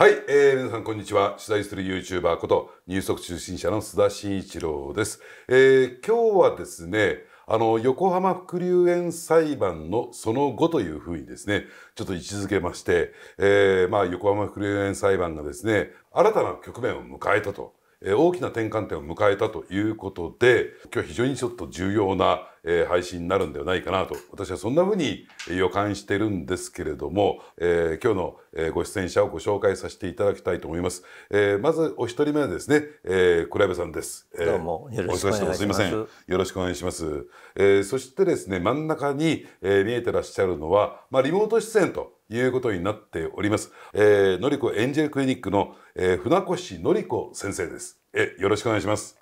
はい、えー、皆さんこんにちは。取材する YouTuber こと入足中心者の須田慎一郎です、えー、今日はですね、あの、横浜伏流園裁判のその後というふうにですね、ちょっと位置づけまして、えー、まあ、横浜伏流園裁判がですね、新たな局面を迎えたと大きな転換点を迎えたということで今日は非常にちょっと重要な配信になるんではないかなと私はそんなふうに予感してるんですけれども、えー、今日のご出演者をご紹介させていただきたいと思います、えー、まずお一人目はですね、えー、倉部さんです、えー、どうもよろしくお願いしますすいませんよろしくお願いします、えー、そしてですね真ん中に、えー、見えてらっしゃるのはまあリモート出演ということになっております。えー、のりこエンジェルクリニックの、えー、船越のりこ先生です。え、よろしくお願いします。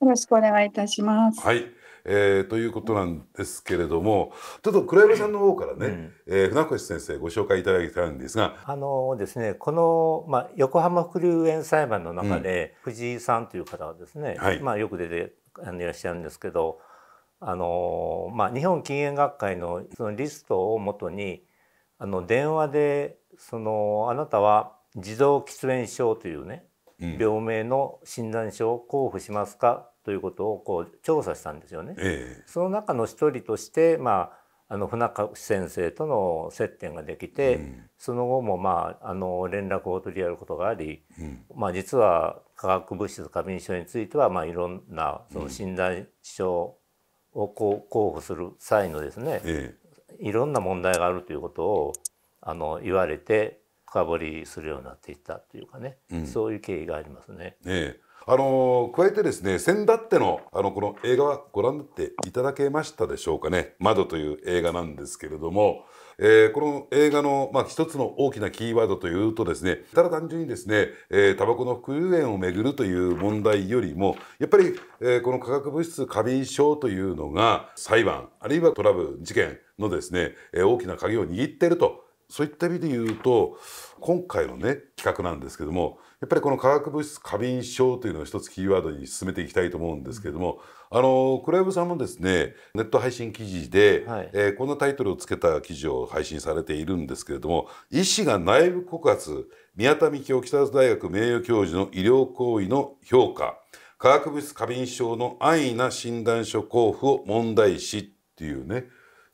よろしくお願いいたします。はい。えー、ということなんですけれどもちょっと黒山さんの方からね、うん、えー、船越先生ご紹介いただきたいんですが。あのですねこの、まあ、横浜伏流園裁判の中で、うん、藤井さんという方はですね、はい、まあ、よく出てあのいらっしゃるんですけどあの、まあ、日本禁煙学会のそのリストをもとにあの電話でそのあなたは自動喫煙症というね、うん、病名の診断書を交付しますかということをこう調査したんですよね。えその中の一人として、まああの船越先生との接点ができて、うん、その後も、まあ、あの連絡を取り合うことがあり、うん、まあ、実は化学物質過敏症については、まあ、いろんなその診断書をこう交付する際のですね、ええ、いろんな問題があるということをあの言われて深掘りするようになっていったというかね、うん、そういう経緯がありますね。ねあの加えてですね先だってのあのこの映画はご覧になっていただけましたでしょうかね「窓」という映画なんですけれどもえー、この映画の、まあ、一つの大きなキーワードというとですねただ単純にですね、えー、タバコの服油煙をめぐるという問題よりもやっぱり、えー、この化学物質過敏症というのが裁判あるいはトラブル事件のですね、えー、大きな鍵を握っているとそういった意味で言うと今回のね企画なんですけどもやっぱりこの化学物質過敏症というのを一つキーワードに進めていきたいと思うんですけども、あのクライブさんもですねネット配信記事で、はい、えー、こんなタイトルをつけた記事を配信されているんですけれども医師が内部告発宮田美夫北鮮大学名誉教授の医療行為の評価化学物質過敏症の安易な診断書交付を問題視っていうね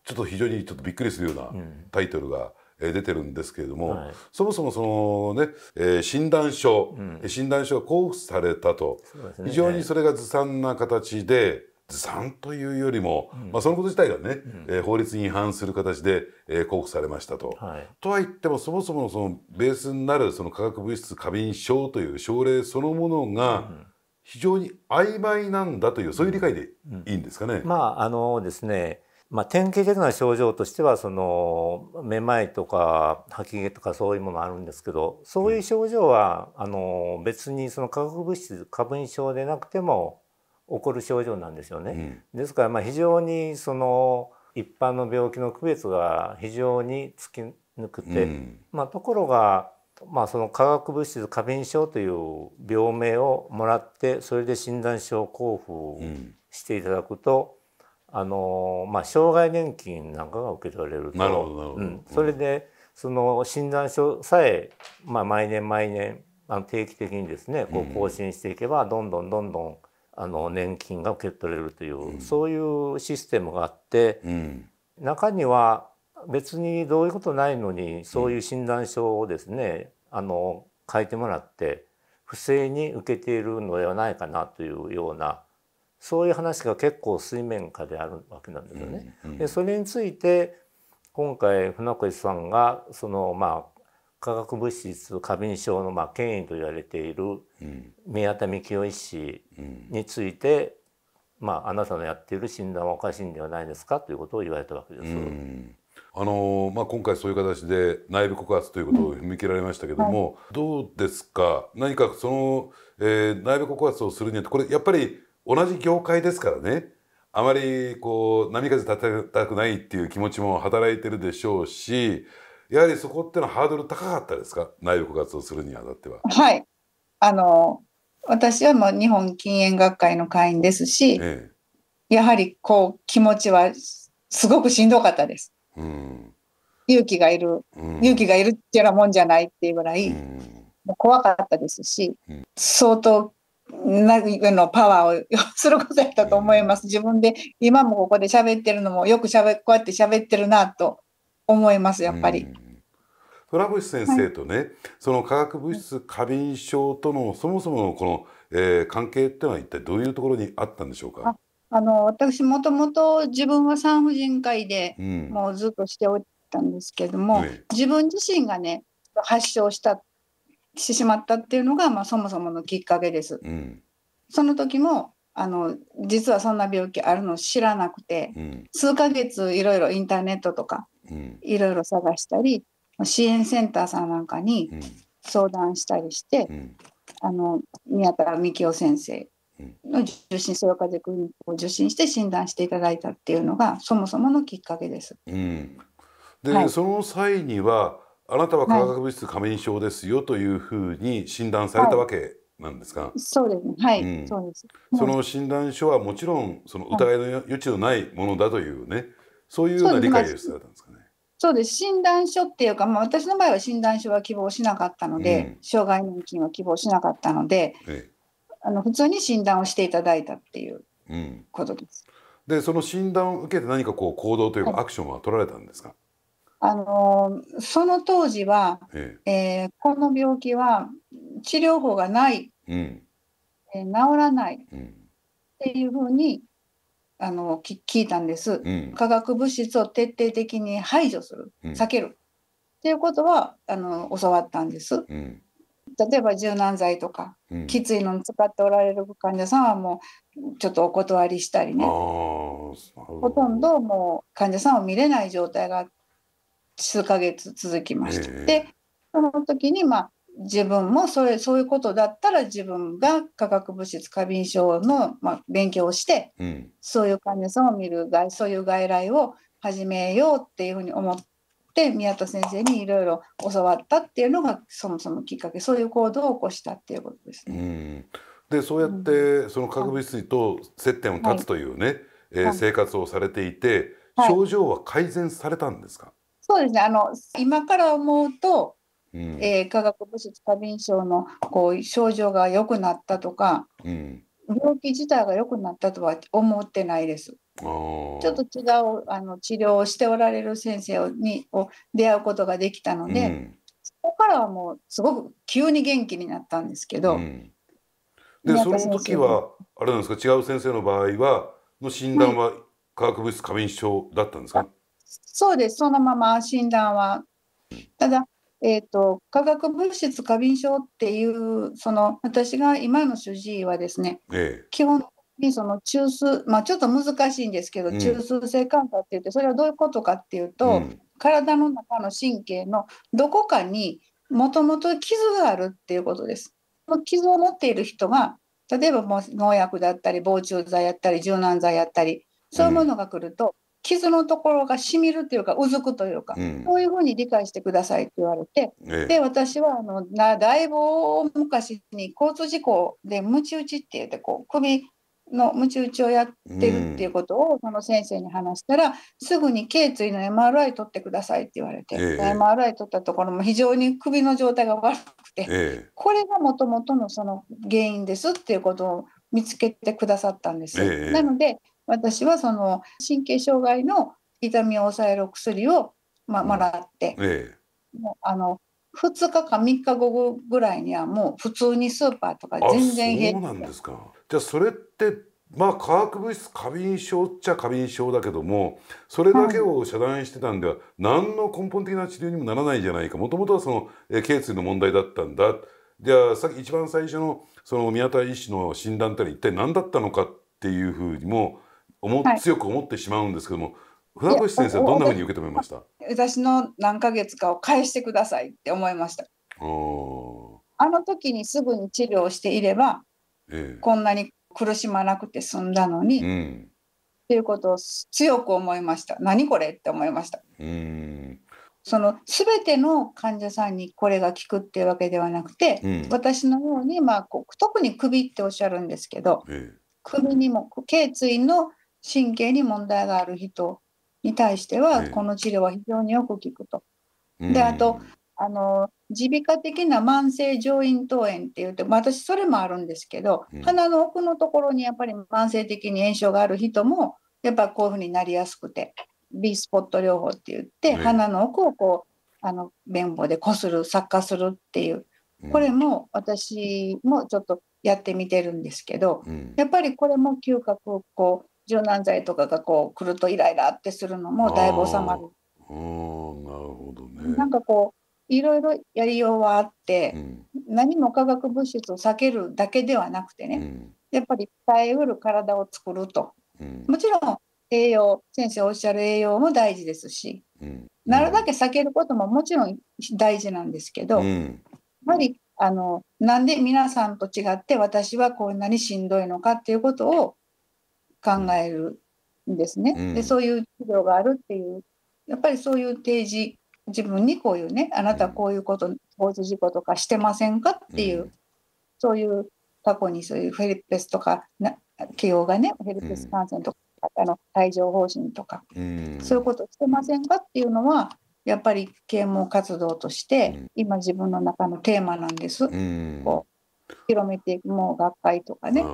ちょっと非常にちょっとびっくりするようなタイトルがえ出てるんですけれども、はい、そもそもそのね、えー、診断書、うん、診断書が交付されたと、ね、非常にそれがずさんな形で、ずさんというよりも、うん、まあ、そのこと自体がね、うん、えー、法律に違反する形で、えー、交付されましたと。はい、とは言ってもそもそもそのベースになるその化学物質過敏症という症例そのものが、非常に曖昧なんだというそういう理解でいいんですかね。まああのですねまあ、典型的な症状としてはそのめまいとか吐き気とかそういうものあるんですけどそういう症状は、あの別にその化学物質過敏症でなくても起こる症状なんですよね。ですからまあ非常にその一般の病気の区別が非常に突き抜くて、うん、まあ、ところが、まあ、その化学物質過敏症という病名をもらってそれで診断書を交付していただくと。うんあのまあ、障害年金なんかが受け取れると、うそれでその診断書さえ、まあ、毎年毎年あの定期的にですねこう更新していけば、どんどんどんどんあの年金が受け取れるという、そういうシステムがあって、中には別にどういうことないのにそういう診断書をですね、あの書いてもらって不正に受けているのではないかなというようなそういう話が結構水面下であるわけなんですよね。うんうん、でそれについて今回船越さんがそのまあ化学物質過敏症のまあ権威と言われている宮田幹夫医師について、うん、まあ、あなたのやっている診断はおかしいんではないですかということを言われたわけです。うん、あのまあ、今回そういう形で内部告発ということを踏み切られましたけども、どうですか何かその、えー、内部告発をするにはこれやっぱり同じ業界ですからねあまりこう波風立てたくないっていう気持ちも働いてるでしょうしやはりそこってのはハードル高かったですか内部活動するにあたっては。はいあの私はもう日本禁煙学会の会員ですし、ええ、やはりこう気持ちはすごくしんどかったです。うん、勇気がいる、うん、勇気がいるっていうなもんじゃないっていうぐらい、うん、怖かったですし、相当なのパワーをすることやったと思います。自分で今もここで喋ってるのもよくしゃべこうやって喋ってるなと思いますやっぱり。トラブ渕先生とね、はい、その化学物質過敏症とのそもそものこの、えー、関係ってのは一体どういうところにあったんでしょうかあの私もともと自分は産婦人科医で、もうずっとしておったんですけども、ね、自分自身がね発症したしてしまったっていうのが、まあ、そもそものきっかけです。うん、その時もあの実はそんな病気あるの知らなくて、うん、数ヶ月いろいろインターネットとかいろいろ探したり支援センターさんなんかに相談したりして、うん、あの宮田幹夫先生の受診そよ風クリニックを受診して診断していただいたっていうのがそもそものきっかけです。で、はい、その際にはあなたは化学物質過敏症ですよというふうに診断されたわけなんですか、はい、そうですねはい、うん、そうですその診断書はもちろんその疑いの余地のないものだというね、そういうような理解をされたんですかねそうです診断書っていうか、まあ、私の場合は診断書は希望しなかったので、うん、障害年金は希望しなかったので、ええ、あの普通に診断をしていただいたっていうことです。うん、でその診断を受けて何かこう行動というかアクションは取られたんですか、はいあのその当時は、えええー、この病気は治療法がない、うん、えー、治らない、っていうふうにあの聞いたんです、うん、化学物質を徹底的に排除する、避けるっていうことはあの教わったんです。例えば柔軟剤とか、きついのに使っておられる患者さんはもうちょっとお断りしたりねほとんどもう患者さんを見れない状態があっ数ヶ月続きました。でその時にまあ自分もそれそういうことだったら自分が化学物質過敏症の、まあ、勉強をして、うん、そういう患者さんを見る外そういう外来を始めようっていうふうに思って宮田先生にいろいろ教わったっていうのがそもそもきっかけそういう行動を起こしたっていうことですね。うん、でそうやってその化学物質と接点を断つというね、はい、えー、生活をされていて、はい、症状は改善されたんですか、そうですねあの今から思うと、うん、えー、化学物質過敏症のこう症状が良くなったとか、うん、病気自体が良くなったとは思ってないです。ちょっと違うあの治療をしておられる先生にを出会うことができたので、うん、そこからはもうすごく急に元気になったんですけど、うん、でその時はあれなんですか違う先生の場合はの診断は化学物質過敏症だったんですか、はいそうです、そのまま診断は。ただ、えーと、化学物質過敏症っていうその私が今の主治医はですね、ええ、基本的にその中枢、まあ、ちょっと難しいんですけど、うん、中枢性感覚って言ってそれはどういうことかっていうと、うん、体の中の神経のどこかにもともと傷があるっていうことです。傷を持っている人が例えばもう農薬だったり防虫剤やったり柔軟剤やったりそういうものが来ると、傷のところがしみるというかうずくというか、うん、ういうふうに理解してくださいって言われて、ええ、で私はあのなだいぶ昔に交通事故でむち打ちって言ってこう首のむち打ちをやってるっていうことをその先生に話したら、すぐに頸椎の MRI 取ってくださいって言われて、ええ、MRI 取ったところも非常に首の状態が悪くて、え、これがもともとのその原因ですっていうことを見つけてくださったんです。なので私はその神経障害の痛みを抑える薬を、ま、もらって、ええ、もうあの2日か3日後ぐらいにはもう普通にスーパーとか全然平気そうなんですかじゃあそれってまあ化学物質過敏症っちゃ過敏症だけどもそれだけを遮断してたんでは、何の根本的な治療にもならないじゃないかもともとはその、えー、頸椎の問題だったんだじゃあさっき一番最初のその宮田医師の診断ってのは一体何だったのかっていうふうにも思、はい、強く思ってしまうんですけども船越先生はどんなふうに受け止めました私の何ヶ月かを返してくださいって思いましたあの時にすぐに治療していれば、ええ、こんなに苦しまなくて済んだのに、うん、っていうことを強く思いました何これって思いましたうんその全ての患者さんにこれが効くっていうわけではなくて、うん、私のように、まあ、特に首っておっしゃるんですけど、ええ、首にも頸椎の神経に問題がある人に対しては、この治療は非常によく効くと。であとあの耳鼻科的な慢性上咽頭炎っていうと、まあ、私それもあるんですけど、鼻の奥のところにやっぱり慢性的に炎症がある人もやっぱこういうふうになりやすくて B スポット療法って言って、鼻の奥をこうあの綿棒でこする作家するっていうこれも私もちょっとやってみてるんですけど、やっぱりこれも嗅覚をこう柔軟剤とかがこうくるとイライラってするのもだいぶ収まる。あなるほどねなんかこういろいろやりようはあって、うん、何も化学物質を避けるだけではなくてね、うん、やっぱり耐えうる体を作ると、うん、もちろん栄養先生おっしゃる栄養も大事ですし、なるだけ避けることももちろん大事なんですけど、やはりあのなんで皆さんと違って私はこんなにしんどいのかっていうことを考えるんですね。うん、でそういう授業があるっていうやっぱりそういう提示自分にこういうねあなたこういうこと交通事故とかしてませんかっていう、うん、そういう過去にそういうフェリペスとかな慶応がねフェリペス感染とか、うん、あの帯状疱疹とか、そういうことしてませんかっていうのはやっぱり啓蒙活動として、今自分の中のテーマなんです。こう広めていくもう学会とかね。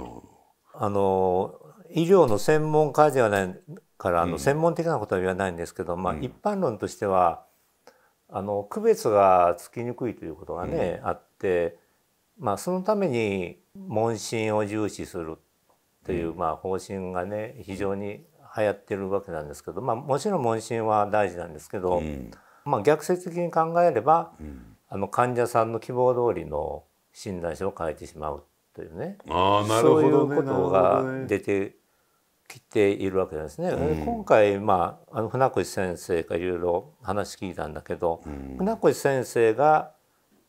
あの医療の専門家ではないからあの専門的なことは言わないんですけど、うん、まあ、一般論としてはあの区別がつきにくいということがね、うん、あって、まあ、そのために問診を重視するという、うん、まあ、方針がね非常に流行ってるわけなんですけど、まあ、もちろん問診は大事なんですけど、まあ、逆説的に考えれば、あの患者さんの希望通りの診断書を書いてしまうというねあなるほど、ね、そういうことが出てきているわけですね。ね今回、まあ、あの船越先生がいろいろ話聞いたんだけど、うん、船越先生が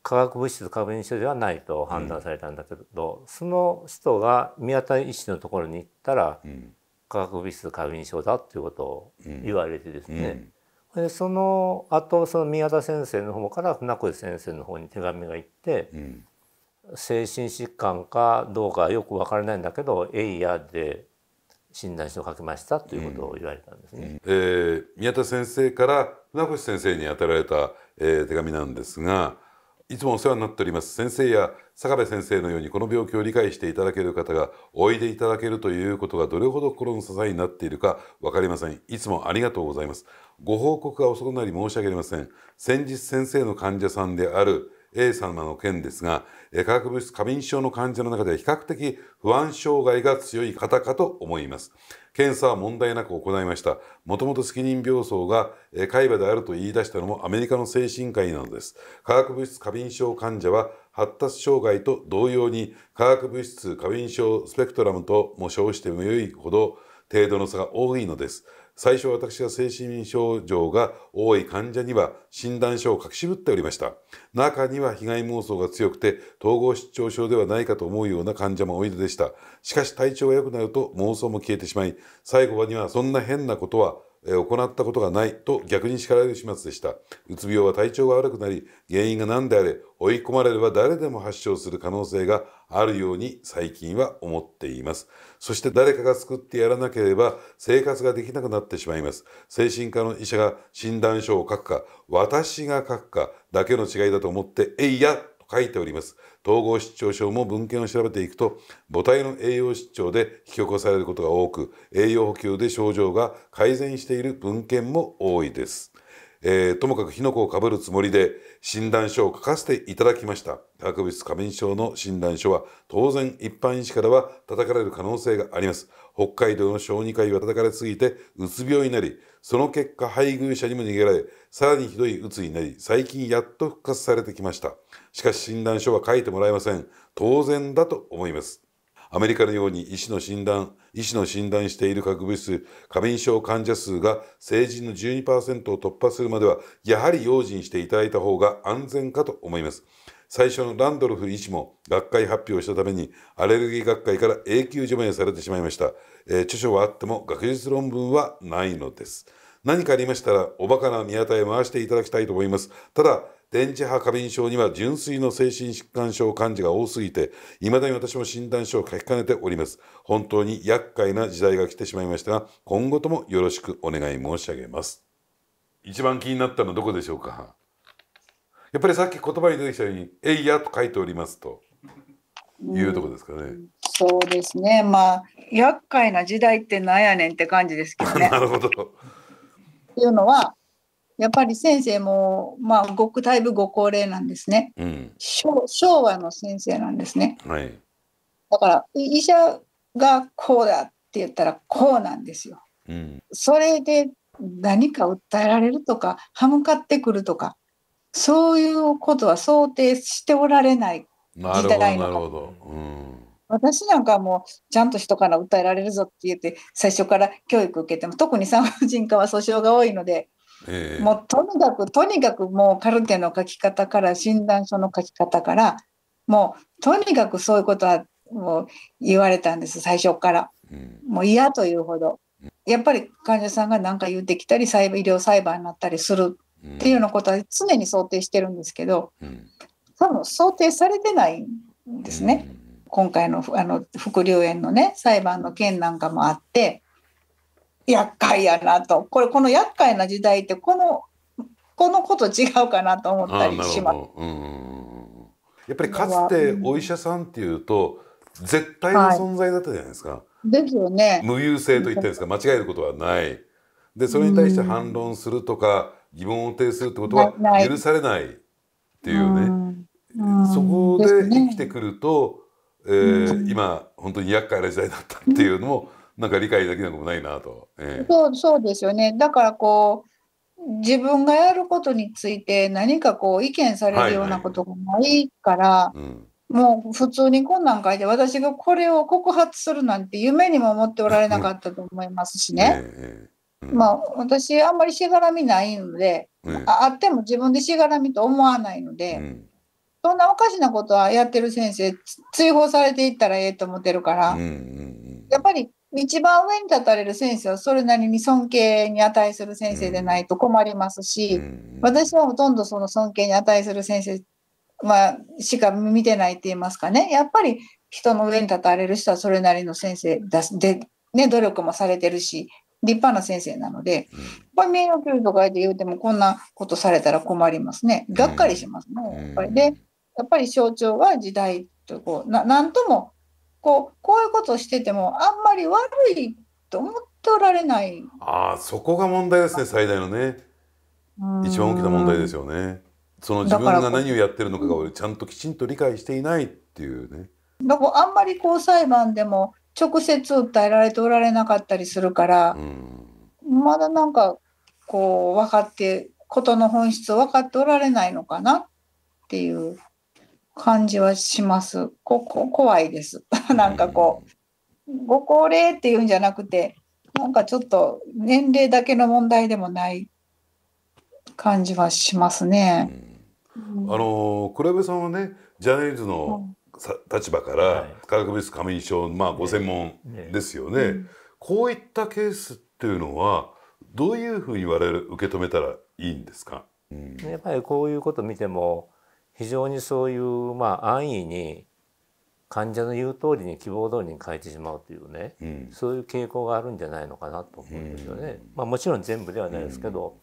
化学物質過敏症ではないと判断されたんだけど、うん、その人が宮田医師のところに行ったら、うん、化学物質過敏症だっていうことを言われてですね、うん、でその後その宮田先生の方から船越先生の方に手紙が行って、精神疾患かどうかよく分からないんだけど「えいや」で診断書を書きましたということを言われたんですね、うんうん、えー、宮田先生から船越先生に宛てられた、えー、手紙なんですがいつもお世話になっております先生や坂部先生のようにこの病気を理解していただける方がおいでいただけるということがどれほど心の支えになっているか分かりませんいつもありがとうございますご報告が遅くなり申し訳ありません先日先生の患者さんである A 様の件ですが化学物質過敏症の患者の中では比較的不安障害が強い方かと思います。検査は問題なく行いました。もともと責任病巣が海馬であると言い出したのもアメリカの精神科医なのです。化学物質過敏症患者は発達障害と同様に化学物質過敏症スペクトラムとも称してもよいほど程度の差が多いのです。最初私が精神症状が多い患者には診断書を隠しぶっておりました。中には被害妄想が強くて統合失調症ではないかと思うような患者もおいででした。しかし体調が良くなると妄想も消えてしまい、最後にはそんな変なことは行ったことがないと逆に叱られる始末でした。うつ病は体調が悪くなり、原因が何であれ、追い込まれれば誰でも発症する可能性があるように最近は思っています。そして誰かが救ってやらなければ生活ができなくなってしまいます。精神科の医者が診断書を書くか、私が書くかだけの違いだと思って、えいや書いております統合失調症も文献を調べていくと母体の栄養失調で引き起こされることが多く栄養補給で症状が改善している文献も多いです、えー、ともかく火の粉をかぶるつもりで診断書を書かせていただきました。博物過敏症の診断書は当然一般医師からは叩かれる可能性があります。北海道の小児科医は叩かれすぎてうつ病になり、その結果配偶者にも逃げられ、さらにひどいうつになり、最近やっと復活されてきました。しかし診断書は書いてもらえません。当然だと思います。アメリカのように医師の診断、医師の診断している核物質、過敏症患者数が成人の12%を突破するまでは、やはり用心していただいた方が安全かと思います。最初のランドルフ医師も学会発表したためにアレルギー学会から永久除名されてしまいました、えー、著書はあっても学術論文はないのです何かありましたらおバカな宮田へ回していただきたいと思いますただ電磁波過敏症には純粋の精神疾患症患者が多すぎて、いまだに私も診断書を書きかねております。本当に厄介な時代が来てしまいましたが、今後ともよろしくお願い申し上げます。一番気になったのどこでしょうかやっぱりさっき言葉に出てきたように「えいや」と書いておりますというとこですかね、うん。そうですねまあ厄介な時代ってなんやねんって感じですけどね。なるほど。っていうのはやっぱり先生も、まあ、ごくだいぶご高齢なんですね、うん、昭和の先生なんですね、はい、だから医者がこうだって言ったらこうなんですよ、うん、それで何か訴えられるとか歯向かってくるとかそういうことは想定しておられない時代なるほど、うん、私なんかもちゃんと人から訴えられるぞって言って最初から教育受けても特に産婦人科は訴訟が多いのでえー、もうとにかくとにかくもうカルテの書き方から診断書の書き方からもうとにかくそういうことはもう言われたんです最初から、うん、もう嫌というほどやっぱり患者さんが何か言ってきたり医療裁判になったりするっていうようなことは常に想定してるんですけど、うん、多分想定されてないんですね、うん、今回のあの副流炎のね裁判の件なんかもあって厄介やなとこれこの厄介な時代ってこのこのこと違うかなと思ったりします。やっぱりかつてお医者さんっていうと絶対の存在だったじゃないですか。はい、ですよね。無優勢と言ったんですか間違えることはない。でそれに対して反論するとか疑問を呈するってことは許されないっていうね。そこで生きてくると、えー、今本当に厄介な時代だったっていうのも、なんか理解できなくもないなと、えー、そうそうですよねだからこう自分がやることについて何かこう意見されるようなことがないから、はいはいもう普通にこんなん書いて私がこれを告発するなんて夢にも思っておられなかったと思いますしね。うん、まあ私あんまりしがらみないので、うん、あっても自分でしがらみと思わないので、うん、そんなおかしなことはやってる先生追放されていったらええと思ってるから、やっぱり一番上に立たれる先生はそれなりに尊敬に値する先生でないと困りますし、うん、私はほとんどその尊敬に値する先生あ、しか見てないって言いますかねやっぱり人の上に立たれる人はそれなりの先生だで、ね、努力もされてるし立派な先生なので、やっぱり名誉教授とかで言うてもこんなことされたら困りますねがっかりしますねやっぱりでやっぱり象徴は時代とこうな何ともこうこういうことをしててもあんまり悪いと思っておられないああそこが問題ですね最大のね一番大きな問題ですよねその自分が何をやってるのかがちゃんときちんと理解していないっていうねだからあんまりこう裁判でも直接訴えられておられなかったりするから、まだなんかこう分かってことの本質を分かっておられないのかなっていう感じはします。ここ怖いです。なんかこう、ご高齢っていうんじゃなくて、なんかちょっと年齢だけの問題でもない感じはしますね。うん、あの黒部さんはねジャニーズのうん、立場から、はい、科学物質過眠症、まあ、ご専門ですよね、ねね、こういったケースっていうのはどういうふうに我々受け止めたらいいんですか、うん、やっぱりこういうこと見ても非常にそういうまあ安易に患者の言う通りに希望通りに変えてしまうというね、うん、そういう傾向があるんじゃないのかなと思うんですよね。まあ、もちろん全部ではないですけど、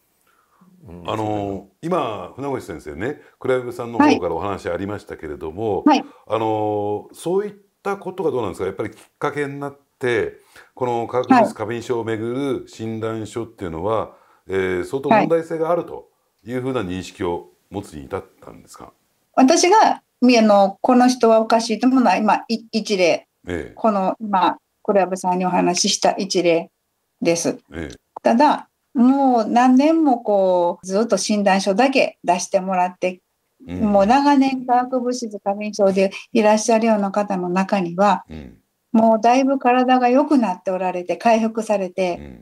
あの今船越先生ねクライブさんの方からお話ありましたけれども、はい、あのそういったことがどうなんですかやっぱりきっかけになってこの科学技過敏症をめぐる診断書っていうのは、はい、えー、相当問題性があるというふうな認識を持つに至ったんですか、はい私があのこの人はおかしいと思うのは今一例、ええ、この今小籔さんにお話しした一例です。え、ただもう何年もこうずっと診断書だけ出してもらって、うん、もう長年化学物質過敏症でいらっしゃるような方の中には、うん、もうだいぶ体が良くなっておられて回復されて、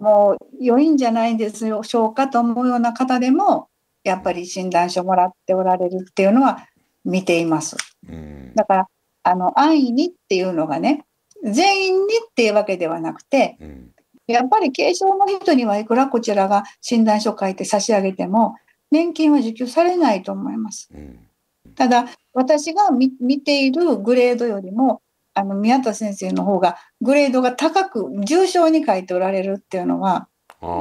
うん、もう良いんじゃないんでしょうかと思うような方でもやっぱり診断書もらっておられるっていうのは見ています。だからあの安易にっていうのがね全員にっていうわけではなくて、やっぱり軽症の人にはいくらこちらが診断書書いて差し上げても年金は受給されないと思います。ただ私が見ているグレードよりもあの宮田先生の方がグレードが高く重症に書いておられるっていうのは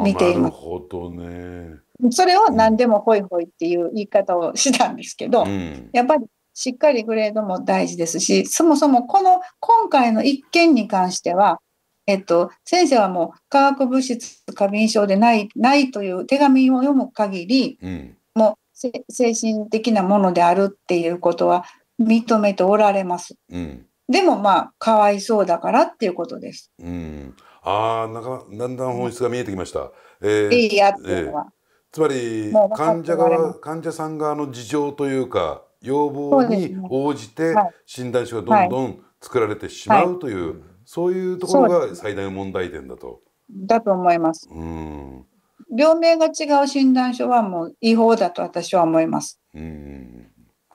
見ています。なるほどねそれを何でもホイホイっていう言い方をしたんですけど、うん、やっぱりしっかりグレードも大事ですし、そもそもこの今回の一件に関しては、えっと、先生はもう化学物質過敏症でないないという手紙を読む限り、うん、もう精神的なものであるっていうことは認めておられます。うん、でもまあかわいそうだからっていうことです。うん、ああだんだん本質が見えてきました。えー、いいやっていうのは。えーつまり患者側患者さん側の事情というか要望に応じて診断書がどんどん作られてしまうという、そういうところが最大の問題点だと。だと思います。うん病名が違う診断書はもう違法だと私は思います。うん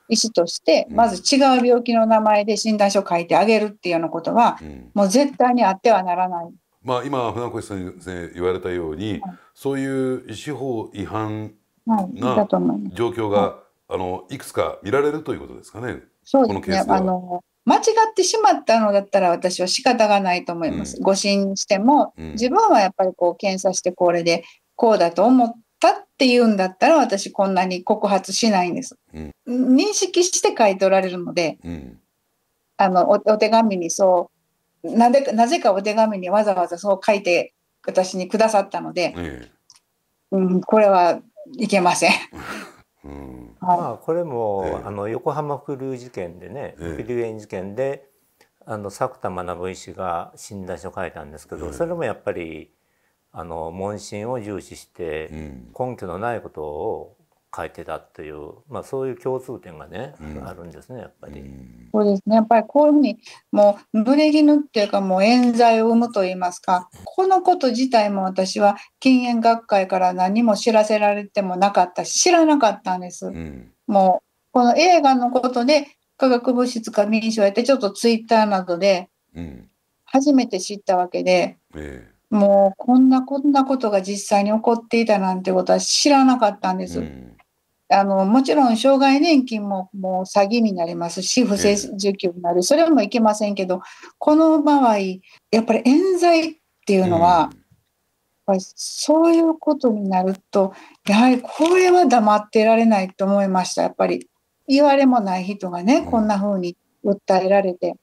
医師として、まず違う病気の名前で診断書を書いてあげるっていうようなことは、うん、もう絶対にあってはならない。まあ、今、船越先生言われたように、はい、そういう司法違反な状況が、はい、あのいくつか見られるということですかね。そうですねあの間違ってしまったのだったら私は仕方がないと思います。うん、誤診しても、うん、自分はやっぱりこう検査してこれでこうだと思ったっていうんだったら私こんなに告発しないんです。うん、認識して書いておられるので、あのお手紙にそうなぜかお手紙にわざわざそう書いて私にくださったので、ええ、うん、これはいけません。うん まあ、これも、え、あの横浜ルー事件でね伏流園事件であの作田学医師が診断書を書いたんですけど、それもやっぱりあの問診を重視して、根拠のないことを書いてたっていう、まあ、そういう共通点がね、うん、あるんですねやっぱり。そうですねやっぱりこういうふうにもうブレギヌっていうかもう冤罪を生むといいますかこのこと自体も私は禁煙学会から何も知らせられてもなかったし知らなかったんです。うん、もうこの映画のことで化学物質過敏症やってちょっとツイッターなどで初めて知ったわけで。うんええもうこんなこんなことが実際に起こっていたなんてことは知らなかったんです。うん、あのもちろん障害年金ももう詐欺になりますし不正受給になる、それもいけませんけどこの場合やっぱり冤罪っていうのは、ぱりそういうことになるとやはりこれは黙ってられないと思いましたやっぱり言われもない人がね、こんな風に訴えられて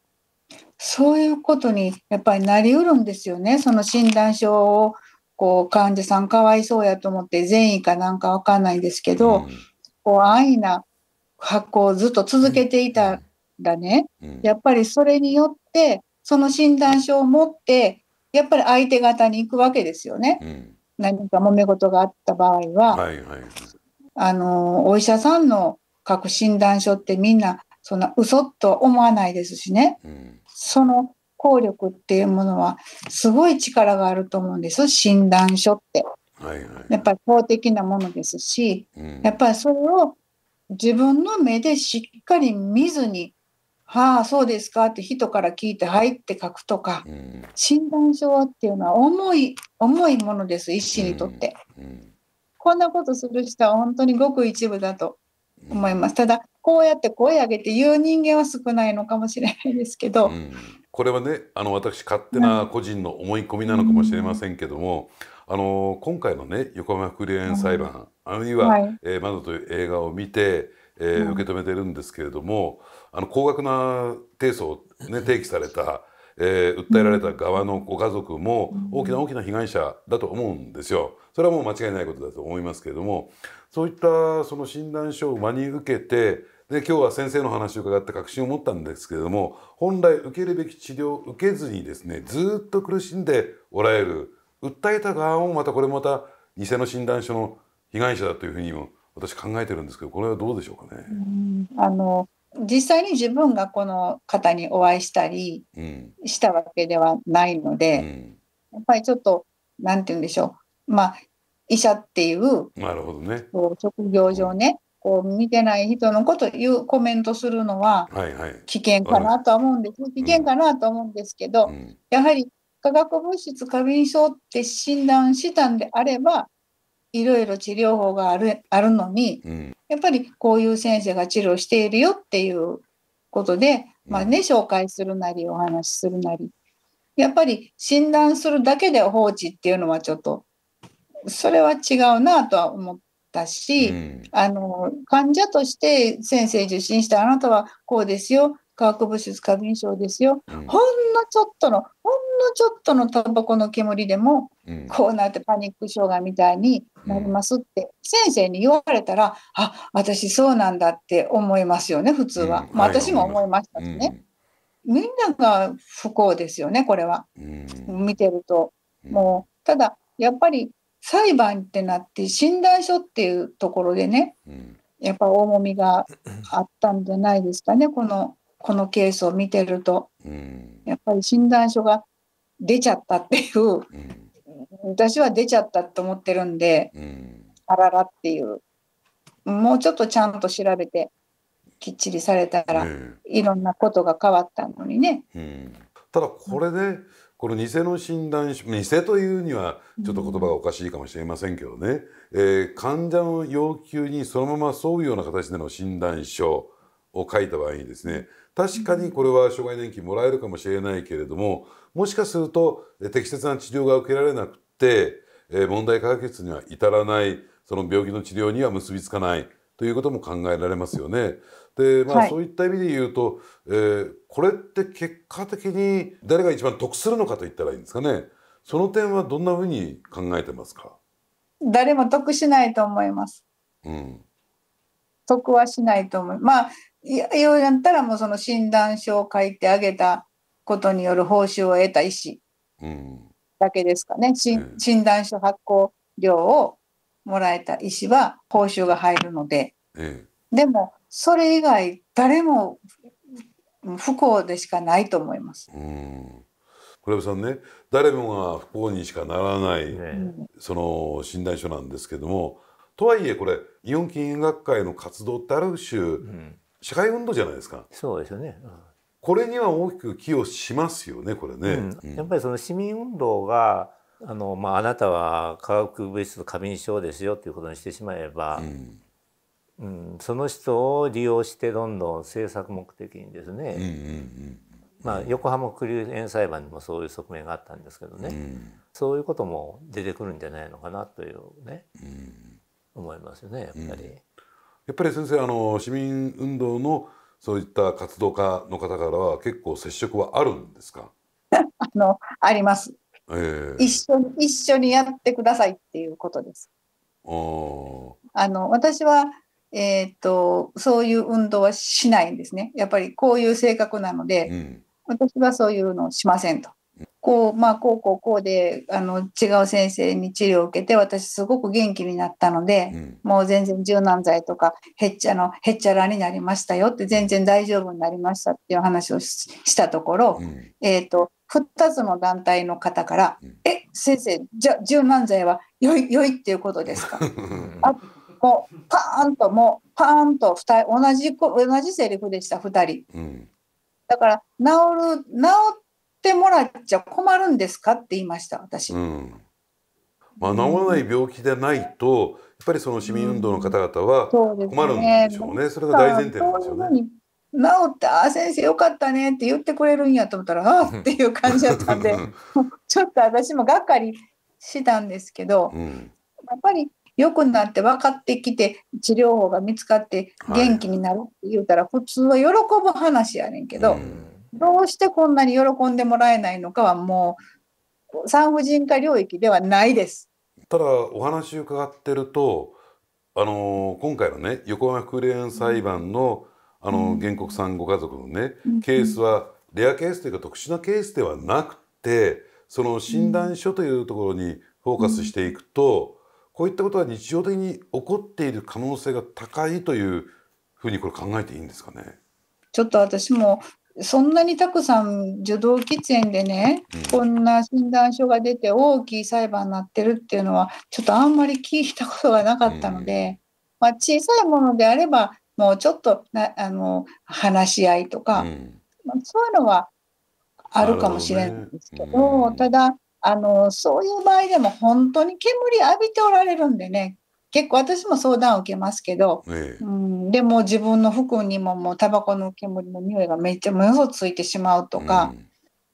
そういうことにやっぱりなりうるんですよねその診断書をこう患者さんかわいそうやと思って善意かなんか分かんないですけど。うんこう安易な発行をずっと続けていたらね、やっぱりそれによってその診断書を持ってやっぱり相手方に行くわけですよね、うん、何か揉め事があった場合は、はいはい、あのお医者さんの書く診断書ってみんなそんな嘘と思わないですしね、うん、その効力っていうものはすごい力があると思うんです診断書って。はいはい、やっぱり法的なものですし、うん、やっぱりそれを自分の目でしっかり見ずに「はあそうですか」って人から聞いて「はい」って書くとか、うん、診断書っていうのは重い重いものです医師にとって、うんうん、こんなことする人は本当にごく一部だと思います、ただこうやって声上げて言う人間は少ないのかもしれないですけど、これはねあの私勝手な個人の思い込みなのかもしれませんけども、あの今回のね横浜福利園裁判、あるいは「はい、えー、窓」という映画を見て、えー、受け止めてるんですけれども、あの高額な提訴を、ね、提起された、えー、訴えられた側のご家族も大きな大きな被害者だと思うんですよ。それはもう間違いないことだと思いますけれどもそういったその診断書を真に受けてで今日は先生の話を伺って確信を持ったんですけれども本来受けるべき治療を受けずにですねずっと苦しんでおられる訴えた側もまたこれまた偽の診断書の被害者だというふうにも私考えてるんですけどこれはどうでしょうかね。あの実際に自分がこの方にお会いしたりしたわけではないので、うん、やっぱりちょっと何て言うんでしょうまあ医者っていうなるほど、ね、職業上ね、こう見てない人のこというコメントするのは危険かなとは思うんです、危険かなと思うんですけど、やはり化学物質過敏症って診断したんであればいろいろ治療法があるあるのに、うん、やっぱりこういう先生が治療しているよっていうことで、まあね、紹介するなりお話しするなりやっぱり診断するだけで放置っていうのはちょっとそれは違うなとは思ったし、うん、あの患者として先生受診したあなたはこうですよ化学物質過敏症ですよ、うん、ほんのちょっとのほんのちょっとのタバコの煙でも、うん、こうなってパニック障害みたいになりますって、先生に言われたらあ私そうなんだって思いますよね普通は、まあ、私も思いましたしね、みんなが不幸ですよねこれは、見てると、もうただやっぱり裁判ってなって診断書っていうところでね、やっぱ重みがあったんじゃないですかねこのこのケースを見てると、うん、やっぱり診断書が出ちゃったっていう、うん、私は出ちゃったと思ってるんで、うん、あららっていうもうちょっとちゃんと調べてきっちりされたら、いろんなことが変わったのにね。ただこれで、この偽の診断書偽というにはちょっと言葉がおかしいかもしれませんけどね、えー、患者の要求にそのまま沿うような形での診断書を書いた場合にですね確かにこれは障害年金もらえるかもしれないけれどももしかすると適切な治療が受けられなくて問題解決には至らないその病気の治療には結びつかないということも考えられますよね。でまあ、そういった意味で言うと、えー、これって結果的に誰が一番得するのかと言ったらいいんですかねその点はどんなふうに考えてますか誰も得しないと思います。うん、得はしないと思す。まあいやようやったらもうその診断書を書いてあげたことによる報酬を得た医師だけですかね、うん、診断書発行料をもらえた医師は報酬が入るので、ええ、でもそれ以外誰も不幸でしかないと思います。うん小籔さんね誰もが不幸にしかならない、ね、その診断書なんですけどもとはいえこれ日本金融学会の活動ってある種、うん社会運動じゃないですか。そうですよね、うん、これには大きく寄与しますよねこれね、うん、やっぱりその市民運動があの、まあ、あなたは化学物質過敏症ですよということにしてしまえば、うん、その人を利用してどんどん政策目的にですね、うんうんうんまあ、横浜国立園裁判にもそういう側面があったんですけどね、うん、そういうことも出てくるんじゃないのかなというね、うん、思いますよねやっぱり。うん、やっぱり先生あの市民運動のそういった活動家の方からは結構接触はあるんですか あのあります、えー、一緒に一緒にやってくださいっていうことです。あの私は、えーと、そういう運動はしないんですねやっぱりこういう性格なので、うん、私はそういうのをしませんと。こう、まあ、こう、こう、こうで、あの、違う先生に治療を受けて、私すごく元気になったので、うん、もう全然柔軟剤とか、へっちゃの、へっちゃらになりましたよって、全然大丈夫になりましたっていう話をしたところ、うん、えっ、と、2つの団体の方から、うん、え、先生、じゃ、柔軟剤は良い、良いっていうことですかあもう、パーンと、もう、パーンと2人、同じ、同じセリフでした、2人。だから、治る、治っってもらっちゃ困るんですかって言いました私。うんまあ、治らない病気でないと、うん、やっぱりその市民運動の方々は困るんでしょうね。うん、そ、ね、れが大前提なんですよね。治って「あ先生よかったね」って言ってくれるんやと思ったら「ああ」っていう感じだったんで ちょっと私もがっかりしたんですけど、うん、やっぱり良くなって分かってきて治療法が見つかって元気になるって言うたら、はい、普通は喜ぶ話やねんけど、うどうしてこんなに喜んでもらえないのかはもう産婦人科領域ではないです。ただお話伺ってると、あのー、今回のね横浜福レーン裁判の、あのー、原告さんご家族のね、うん、ケースはレアケースというか特殊なケースではなくてその診断書というところにフォーカスしていくと、うん、こういったことは日常的に起こっている可能性が高いというふうにこれ考えていいんですかね。ちょっと私もそんなにたくさん受動喫煙でね、こんな診断書が出て大きい裁判になってるっていうのはちょっとあんまり聞いたことがなかったので、まあ、小さいものであればもうちょっとなあの話し合いとか、まあ、そういうのはあるかもしれないんですけどただあのそういう場合でも本当に煙浴びておられるんでね結構私も相談を受けますけど、ええ、うん、でも自分の服にももうタバコの煙の匂いがめっちゃもよそついてしまうとか、うん、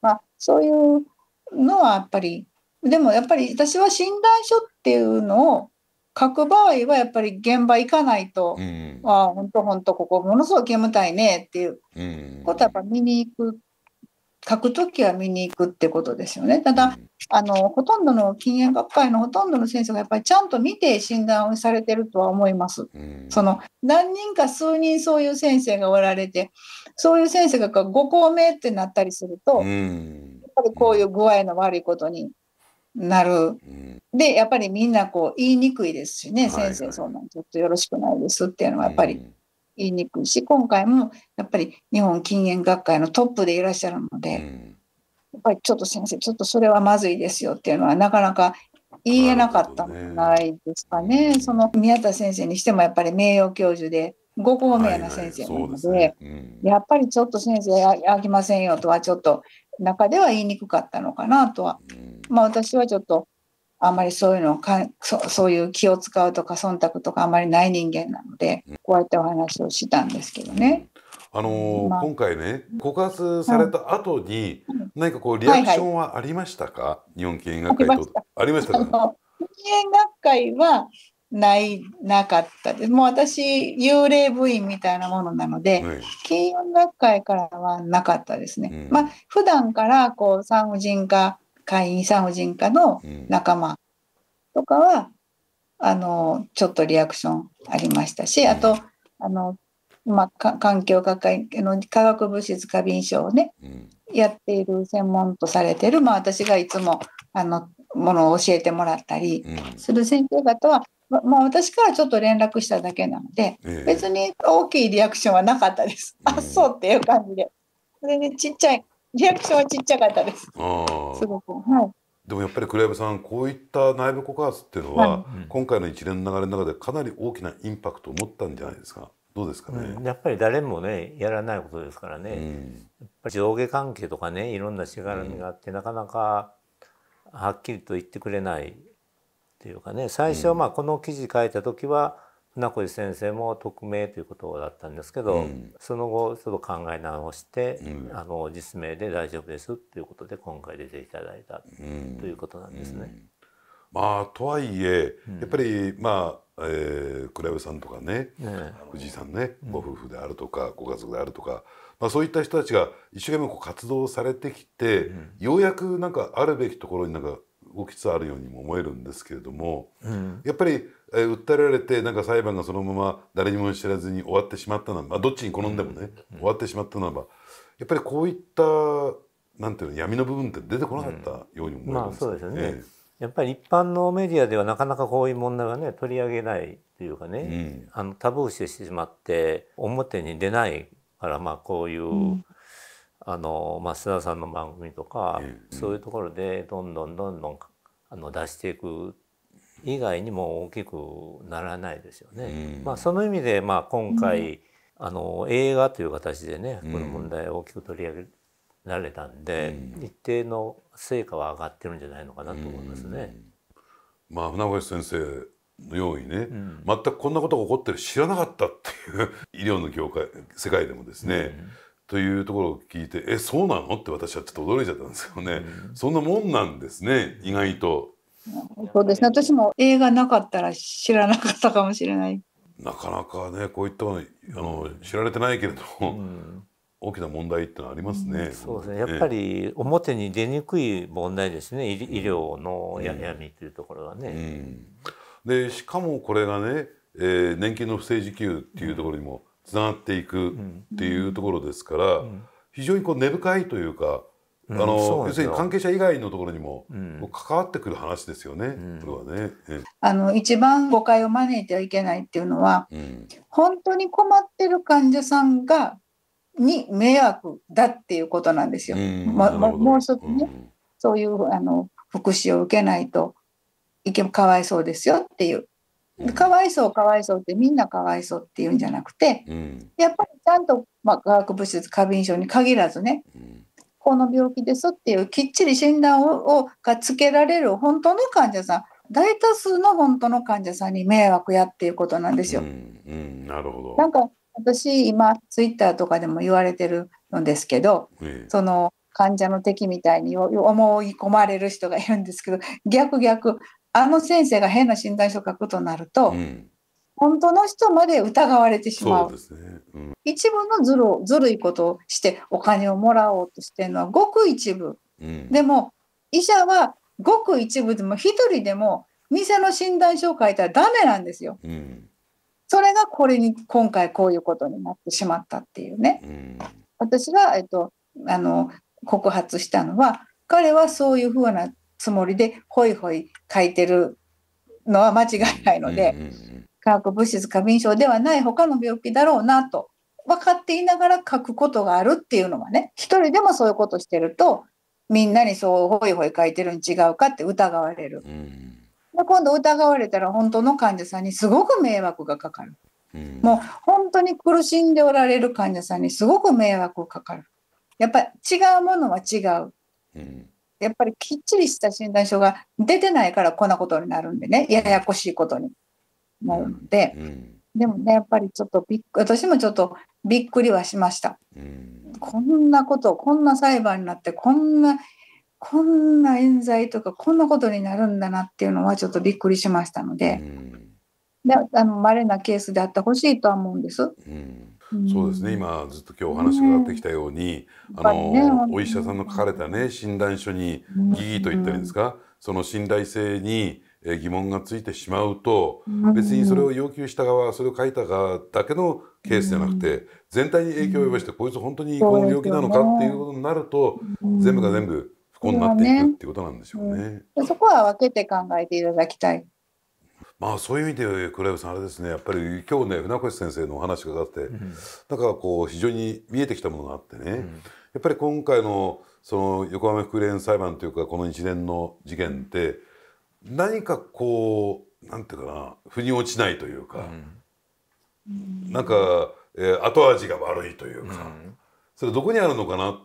まあ、そういうのはやっぱりでもやっぱり私は診断書っていうのを書く場合はやっぱり現場行かないと、うん、ああ本当本当ここものすごい煙たいねっていうことはやっぱ見に行く書くときは見に行くってことですよね。ただ、あの、ほとんどの禁煙学会のほとんどの先生がやっぱりちゃんと見て診断をされてるとは思います。その、何人か数人そういう先生がおられて、そういう先生がご公明ってなったりすると、やっぱりこういう具合の悪いことになる。で、やっぱりみんなこう言いにくいですしね、はい、先生、そうなんちょっとよろしくないですっていうのはやっぱり。言いにくいし今回もやっぱり日本禁煙学会のトップでいらっしゃるので、やっぱりちょっと先生ちょっとそれはまずいですよっていうのはなかなか言えなかったんじゃないですかね、ね、その宮田先生にしてもやっぱり名誉教授でご高名な先生なのではいはいでねうん、やっぱりちょっと先生あきませんよとはちょっと中では言いにくかったのかなとは、うん、まあ私はちょっとあんまりそういうのをかそそういう気を使うとか忖度とかあんまりない人間なのでこうやってお話をしたんですけどね。あのー今回ね告発された後に、何かこうリアクションはありましたか、はいはい、日本経営学会とありましたか、ね、経営学会はないなかったですもう私幽霊部員みたいなものなので、はい、経営学会からはなかったですね、うん、まあ普段からこう産婦人科会員産婦人科の仲間とかは、うん、あのちょっとリアクションありましたしあと、うん、あのまあ、環境学会の化学物質過敏症をね、うん、やっている専門とされてる、まあ、私がいつもあのものを教えてもらったりする先生方は、ま、まあ、私からちょっと連絡しただけなので、えー、別に大きいリアクションはなかったです。あそうっていう感じで。それでちっちゃいリアクションはちっちゃかったです。すごく。はい。でもやっぱり黒山さんこういった内部告発っていうのは、はい、今回の一連の流れの中でかなり大きなインパクトを持ったんじゃないですかどうですかね、うん、やっぱり誰もねやらないことですからね、うん、やっぱり上下関係とかねいろんなしがらみがあって、うん、なかなかはっきりと言ってくれないっていうかね最初はまあこの記事書いた時は、名越先生も匿名ということだったんですけど、うん、その後ちょっと考え直して、うん、あの実名で大丈夫ですということで今回出ていただいた、ということなんですね。まあとはいえ、やっぱりまあ、えー、倉部さんとかね、ね、藤井さんねご夫婦であるとか、ご家族であるとか、まあ、そういった人たちが一生懸命こう活動されてきて、ようやくなんかあるべきところになんか動きつつあるようにも思えるんですけれども、やっぱりえ訴えられてなんか裁判がそのまま誰にも知らずに終わってしまったなら、まあ、どっちに転んでもね、うん、終わってしまったならばやっぱりこういったなんていうの闇の部分って出てこなかったように思います、ね、まあ、そうですよね、えやっぱり一般のメディアではなかなかこういう問題はね取り上げないというかね、うん、あのタブーしてしまって表に出ないからまあこういう、うん、あの増田さんの番組とか、そういうところでどんどんどんどんあの出していく以外にも大きくならないですよね。まあ、その意味で、まあ、今回、あの映画という形でねこの問題を大きく取り上げられたんで、一定の成果は上がってるんじゃないのかなと思いますね。まあ、船越先生のようにね、うん、全くこんなことが起こってる知らなかったっていう 医療の業界世界でもですね、うん、というところを聞いてえそうなのって私はちょっと驚いちゃったんですよね、うん、そんなもんなんですね意外と。そうですね私も映画なかったら知らなかったかもしれない。なかなかねこういったあの知られてないけれど、うん、大きな問題ってのはありますね。うん、そうですねやっぱり表に出にくい問題ですね、うん、医療の闇というところはね。でしかもこれがね、えー、年金の不正受給っていうところにもつながっていくっていうところですから、非常にこう根深いというかあの、要するに関係者以外のところにも、関わってくる話ですよね、これはね、あの一番誤解を招いてはいけないっていうのは、本当に困ってる患者さんがに迷惑だっていうことなんですよ。ま、もう一つね、そういうあの福祉を受けないといけかわいそうですよっていう。かわいそうかわいそうってみんなかわいそうっていうんじゃなくて、やっぱりちゃんと、まあ、化学物質過敏症に限らずね、この病気ですっていうきっちり診断をがつけられる本当の患者さん大多数の本当の患者さんに迷惑やっていうことなんですよ。うん、うん、なるほどなんか私今ツイッターとかでも言われてるんですけど、ええ、その患者の敵みたいに思い込まれる人がいるんですけど逆逆あの先生が変な診断書書くとなると、うん、本当の人まで疑われてしまう。うねうん、一部のずるずるいことをしてお金をもらおうとしてるのはごく一部。うん、でも医者はごく一部でも一人でも店の診断書を書いたらダメなんですよ。うん、それがこれに今回こういうことになってしまったっていうね。私が、えっと、あの告発したのは彼はそういうふうなつもりでホイホイ書いてるのは間違いないので。うんうんうん化学物質過敏症ではない他の病気だろうなと分かっていながら書くことがあるっていうのはね一人でもそういうことしてるとみんなにそうホイホイ書いてるに違うかって疑われる、うん、で今度疑われたら本当の患者さんにすごく迷惑がかかる、うん、もう本当に苦しんでおられる患者さんにすごく迷惑かかるやっぱり違うものは違う、うん、やっぱりきっちりした診断書が出てないからこんなことになるんでねややこしいことに。なので、うん、でもねやっぱりちょっとびっ私もちょっとびっくりはしました、うん、こんなことこんな裁判になってこんなこんな冤罪とかこんなことになるんだなっていうのはちょっとびっくりしましたので、うん、であの稀なケースであってほしいとは思うんです。うんそうですね今ずっと今日お話伺ってきたように、ね、あの、ね、お医者さんの書かれたね診断書に「ギギ」と言ったりですか、その信頼性に疑問がついてしまうと別にそれを要求した側それを書いた側だけのケースじゃなくて全体に影響を及ぼしてこいつ本当にこの病気なのかっていうことになると全部が全部不幸になっていくってことなんでしょうね。うん、そこは分けて考えていただきたい。まあそういう意味で倉部さんあれですねやっぱり今日ね船越先生のお話があって、うん、なんかこう非常に見えてきたものがあってね、うん、やっぱり今回のその横浜復連裁判というかこの一連の事件って、何かこうなんていうかな腑に落ちないというか、うん、なんか、えー、後味が悪いというか、うん、それどこにあるのかな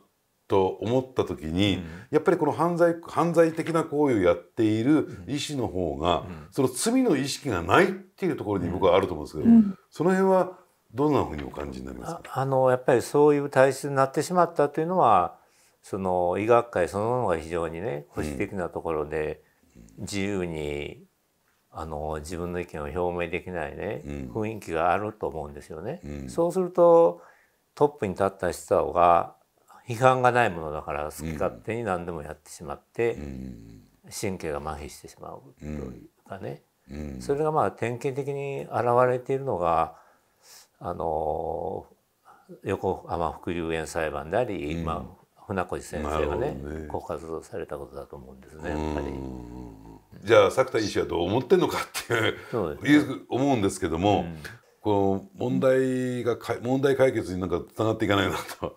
と思った時に、うん、やっぱりこの犯罪犯罪的な行為をやっている医師の方が、その罪の意識がないっていうところに僕はあると思うんですけど、その辺はどんなふうにお感じになりますかあのやっぱりそういう体質になってしまったというのはその医学界そのものが非常にね保守的なところで、自由にあの自分の意見を表明できないね、うん、雰囲気があると思うんですよね。うん、そうするとトップに立った人が批判がないものだから好き勝手に何でもやってしまって、神経が麻痺してしまうというかね、それがまあ典型的に現れているのがあの横浜福流園裁判であり、まあ、船越先生がね、告発されたことだと思うんですねやっぱり。じゃあ作田医師はどう思ってんのかっていう、う、ね、思うんですけども、うん、この問題が問題解決になんかつながっていかないなと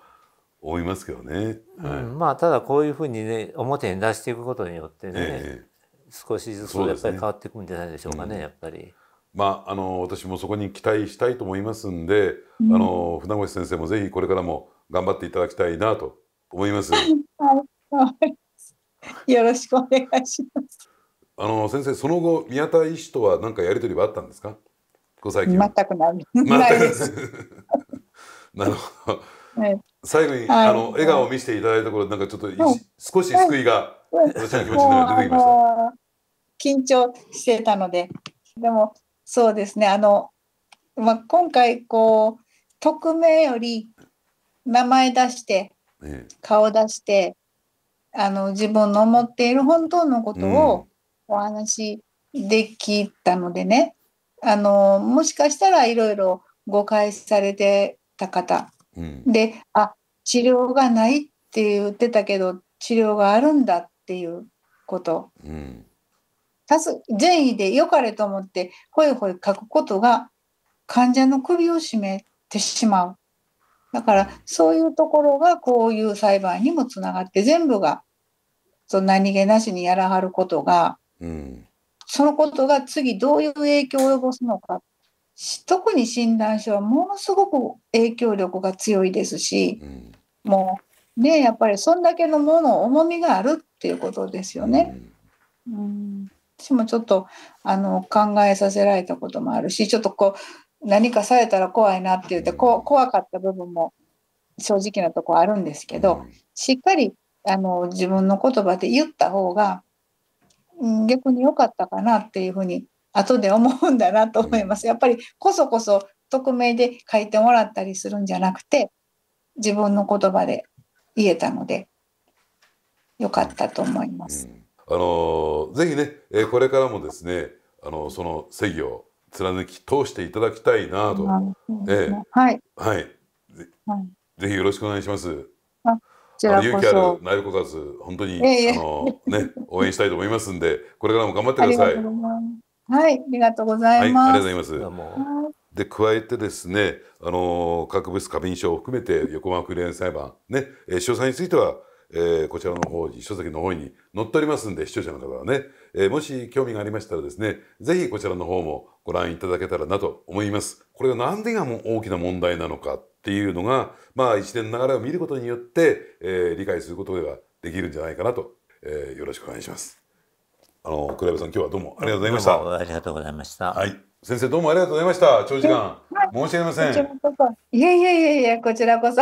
思いますけどね。はい、まあただこういうふうにね表に出していくことによってね、えー、少しずつやっぱり変わっていくんじゃないでしょうかね、ね、やっぱり。まあ、あの私もそこに期待したいと思いますんで、あの船越先生もぜひこれからも頑張っていただきたいなと思います。よろしくお願いします。あの先生その後宮田医師とは何かやり取りはあったんですかご最近全くない ないですなるほど、は最後に、はい、あの笑顔を見せていただいたところなんかちょっと、はい、少し救いが、私の気持ちの出てきました緊張してたのででもそうですねあの、まあ、今回こう匿名より名前出して顔出して、あの自分の思っている本当のことをお話できたのでねあのもしかしたらいろいろ誤解されてた方、うん、であ治療がないって言ってたけど治療があるんだっていうこと、うん、善意で良かれと思ってほいほい書くことが患者の首を絞めてしまうだからそういうところがこういう裁判にもつながって全部がそ何気なしにやらはることがうん、そのことが次どういう影響を及ぼすのか特に診断書はものすごく影響力が強いですし、うん、もうねやっぱりそんだけのもの重みがあるっていうことですよね。うん、うん私もちょっとあの考えさせられたこともあるしちょっとこう何かされたら怖いなって言ってこ怖かった部分も正直なとこあるんですけどしっかりあの自分の言葉で言った方が逆に良かったかなっていうふうに後で思うんだなと思います。やっぱりこそこそ匿名で書いてもらったりするんじゃなくて自分の言葉で言えたので良かったと思います。あのぜひね、えこれからもですねあのその正義を貫き通していただきたいなと、ね、ええ、はい、はい、はい、ぜひよろしくお願いします。勇気ある内部告ず本当に、えー、あのね 応援したいと思いますんでこれからも頑張ってください。はい、ありがとうございます。はい、ありがとうございます。で加えてですね、あの核物過敏症を含めて横浜ク国ン裁判ね、えー、詳細については、えー、こちらの方に書籍の方に載っておりますんで視聴者の方はね、えー、もし興味がありましたらですね、ぜひこちらの方もご覧いただけたらなと思います。これが何でがもう大きな問題なのか。っていうのが、まあ、一連の流れを見ることによって、えー、理解することができるんじゃないかなと、えー、よろしくお願いします。あの倉部さん今日はどうもありがとうございました。どうもありがとうございました。はい、先生どうもありがとうございました。長時間申し訳ありません。いやいやいやいやこちらこそ。